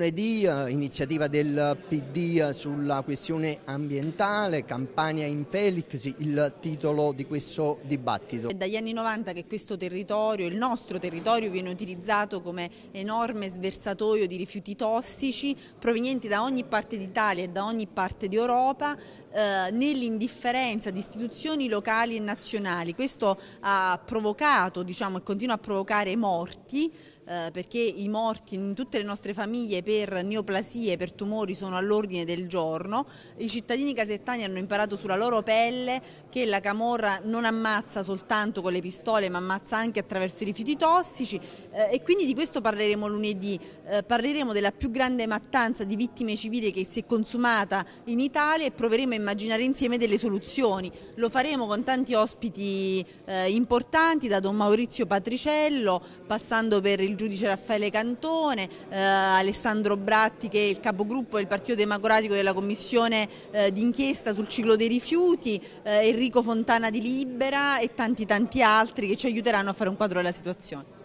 lunedì, eh, iniziativa del PD eh, sulla questione ambientale, Campania in Felix, il titolo di questo dibattito. È dagli anni 90 che questo territorio, il nostro territorio, viene utilizzato come enorme sversatoio di rifiuti tossici provenienti da ogni parte d'Italia e da ogni parte d'Europa eh, nell'indifferenza di istituzioni locali e nazionali. Questo ha provocato diciamo, e continua a provocare morti eh, perché i morti in tutte le nostre famiglie per neoplasie, per tumori sono all'ordine del giorno. I cittadini casettani hanno imparato sulla loro pelle che la camorra non ammazza soltanto con le pistole ma ammazza anche attraverso i rifiuti tossici eh, e quindi di questo parleremo lunedì. Eh, parleremo della più grande mattanza di vittime civili che si è consumata in Italia e proveremo a immaginare insieme delle soluzioni. Lo faremo con tanti ospiti eh, importanti da Don Maurizio Patriciello, passando per il giudice Raffaele Cantone, eh, Alessandro Alessandro Bratti che è il capogruppo del Partito Democratico della Commissione eh, d'inchiesta sul ciclo dei rifiuti, eh, Enrico Fontana di Libera e tanti tanti altri che ci aiuteranno a fare un quadro della situazione.